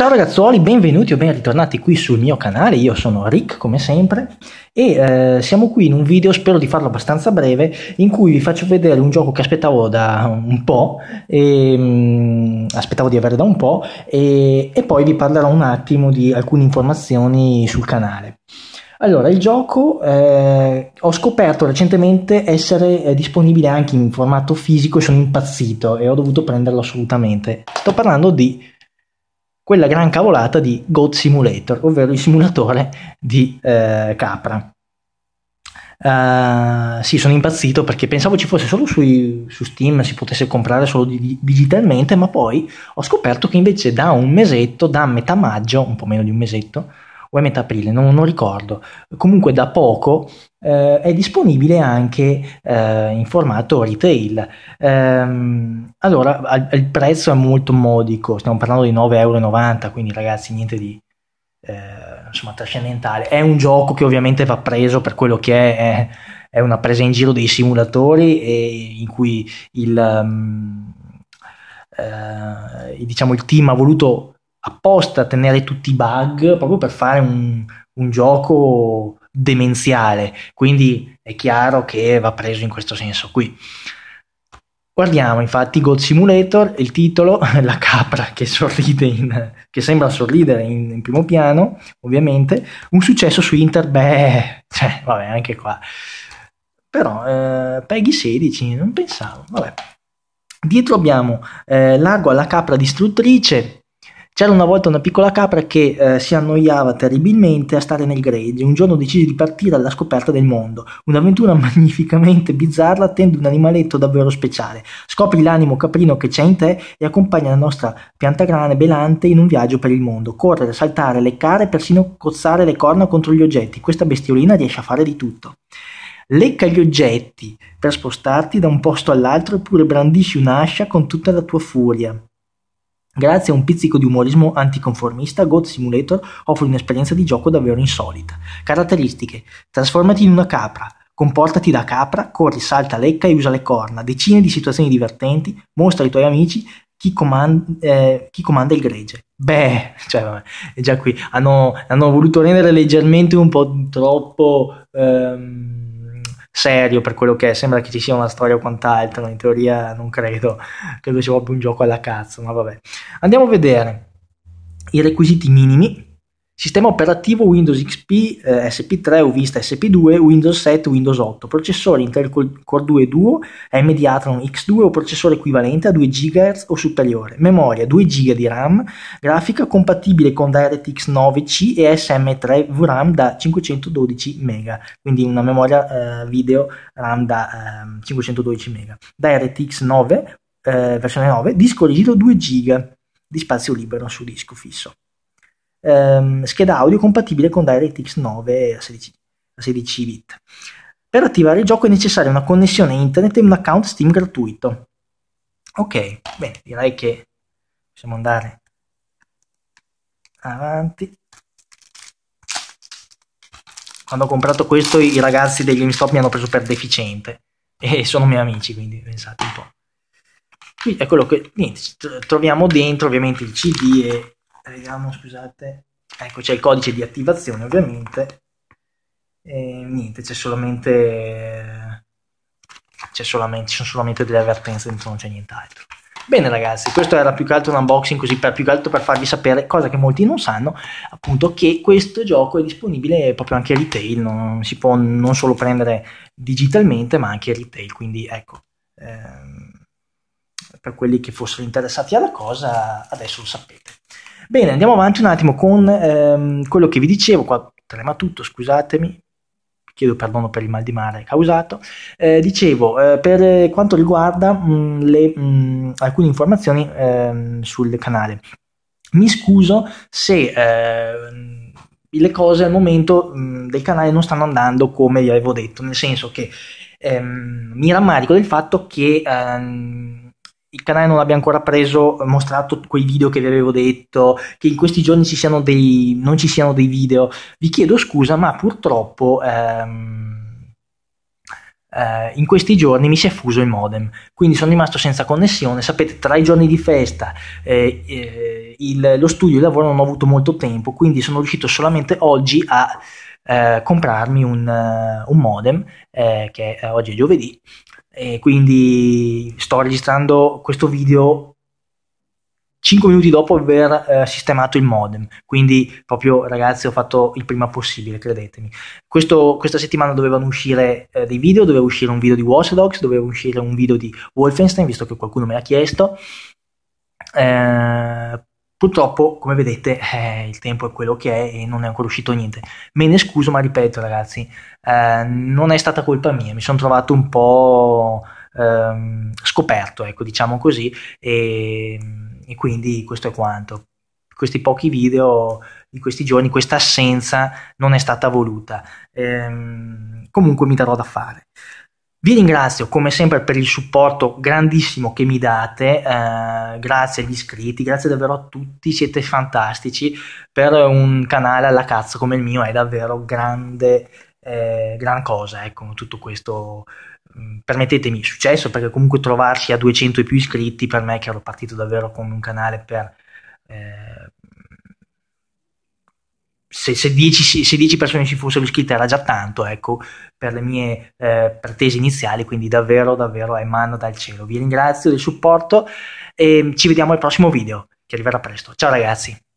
Ciao ragazzuoli, benvenuti o ben ritornati qui sul mio canale, io sono Rick come sempre e eh, siamo qui in un video, spero di farlo abbastanza breve, in cui vi faccio vedere un gioco che aspettavo da un po', e, mh, mm, aspettavo di avere da un po' e, e, poi vi parlerò un attimo di alcune informazioni sul canale. Allora, il gioco eh, ho scoperto recentemente essere eh, disponibile anche in formato fisico e sono impazzito e ho dovuto prenderlo assolutamente. Sto parlando di quella gran cavolata di Goat Simulator, ovvero il simulatore di eh, capra. Uh, sì, sono impazzito perché pensavo ci fosse solo sui, su Steam, si potesse comprare solo di, digitalmente, ma poi ho scoperto che invece da un mesetto, da metà maggio, un po' meno di un mesetto, o è metà aprile, non, non ricordo, comunque da poco eh, è disponibile anche eh, in formato retail. Ehm, allora, al, il prezzo è molto modico, stiamo parlando di 9,90 euro, quindi ragazzi niente di... Eh, insomma trascendentale è un gioco che ovviamente va preso per quello che è, è, è una presa in giro dei simulatori e in cui il um, eh, diciamo il team ha voluto apposta tenere tutti i bug proprio per fare un, un gioco demenziale, quindi è chiaro che va preso in questo senso qui. Guardiamo infatti Gold Simulator, il titolo, la capra che sorride, in, che sembra sorridere in, in, primo piano, ovviamente, un successo su Inter, beh, cioè, vabbè, anche qua. Però eh, Peggy 16, non pensavo, vabbè. Dietro abbiamo eh, Largo alla capra distruttrice, c'era una volta una piccola capra che eh, si annoiava terribilmente a stare nel gregge. Un giorno decise di partire alla scoperta del mondo. Un'avventura magnificamente bizzarra attende un animaletto davvero speciale. Scopri l'animo caprino che c'è in te e accompagna la nostra piantagrane belante in un viaggio per il mondo. Correre, saltare, leccare, persino cozzare le corna contro gli oggetti. Questa bestiolina riesce a fare di tutto lecca gli oggetti per spostarti da un posto all'altro oppure brandisci un'ascia con tutta la tua furia. Grazie a un pizzico di umorismo anticonformista, Goat Simulator offre un'esperienza di gioco davvero insolita. Caratteristiche: trasformati in una capra, comportati da capra, corri, salta, lecca e usa le corna, decine di situazioni divertenti, mostra ai tuoi amici chi, comand- eh, chi comanda il gregge. Beh, cioè, vabbè, è già qui. Hanno, hanno voluto rendere leggermente un po' troppo. Ehm, serio per quello che è, sembra che ci sia una storia o quant'altro, in teoria non credo, credo sia proprio un gioco alla cazzo, ma vabbè. Andiamo a vedere i requisiti minimi Sistema operativo Windows XP, eh, SP3 o Vista SP2, Windows 7, Windows 8, processore Intel Core 2 Duo, AMD Atron X2 o processore equivalente a 2 GHz o superiore, memoria 2 GB di RAM, grafica compatibile con DirectX 9C e SM3 VRAM da 512 MB, quindi una memoria eh, video RAM da ehm, eh, 512 MB, DirectX 9, versione 9, disco rigido 2 GB di spazio libero su disco fisso ehm, scheda audio compatibile con DirectX 9 a 16, a 16 bit. Per attivare il gioco è necessaria una connessione internet e un account Steam gratuito. Ok, bene, direi che possiamo andare avanti. Quando ho comprato questo i ragazzi del GameStop mi hanno preso per deficiente e sono miei amici, quindi pensate un po'. Qui è quello che niente, troviamo dentro ovviamente il CD e vediamo scusate ecco c'è il codice di attivazione ovviamente e niente c'è solamente c'è solamente ci sono solamente delle avvertenze dentro non c'è nient'altro Bene ragazzi, questo era più che altro un unboxing così per più che altro per farvi sapere cosa che molti non sanno, appunto che questo gioco è disponibile proprio anche retail, non si può non solo prendere digitalmente ma anche retail, quindi ecco, ehm, per quelli che fossero interessati alla cosa adesso lo sapete. Bene, andiamo avanti un attimo con ehm, quello che vi dicevo, qua trema tutto, scusatemi, chiedo perdono per il mal di mare causato. Eh, dicevo, eh, per quanto riguarda mh, mm, le, mh, mm, alcune informazioni ehm, sul canale, mi scuso se ehm, le cose al momento mh, mm, del canale non stanno andando come vi avevo detto, nel senso che ehm, mi rammarico del fatto che ehm, il canale non abbia ancora preso, mostrato quei video che vi avevo detto, che in questi giorni ci dei, non ci siano dei video. Vi chiedo scusa, ma purtroppo ehm, eh, in questi giorni mi si è fuso il modem, quindi sono rimasto senza connessione. Sapete, tra i giorni di festa, eh, eh il, lo studio e il lavoro non ho avuto molto tempo, quindi sono riuscito solamente oggi a eh, comprarmi un, eh, un modem, che oggi è giovedì, e quindi sto registrando questo video 5 minuti dopo aver eh, sistemato il modem. Quindi, proprio ragazzi, ho fatto il prima possibile, credetemi. Questo, questa settimana dovevano uscire eh, dei video: doveva uscire un video di Watch Dogs, doveva uscire un video di Wolfenstein, visto che qualcuno me l'ha chiesto. Eh, Purtroppo, come vedete, eh, il tempo è quello che è e non è ancora uscito niente. Me ne scuso, ma ripeto, ragazzi, eh, non è stata colpa mia, mi sono trovato un po' ehm, scoperto, ecco, diciamo così, e, e, quindi questo è quanto. Questi pochi video di questi giorni, questa assenza non è stata voluta. Eh, comunque mi darò da fare. Vi ringrazio come sempre per il supporto grandissimo che mi date, eh, grazie agli iscritti, grazie davvero a tutti, siete fantastici per un canale alla cazzo come il mio, è davvero grande, eh, gran cosa, ecco, tutto questo mm, permettetemi successo perché comunque trovarsi a 200 e più iscritti per me che ero partito davvero con un canale per... Eh, se, se, 10, se, 10, persone si fossero iscritte era già tanto, ecco, per le mie eh, pretese iniziali, quindi davvero, davvero è mano dal cielo. Vi ringrazio del supporto e ci vediamo al prossimo video, che arriverà presto. Ciao ragazzi!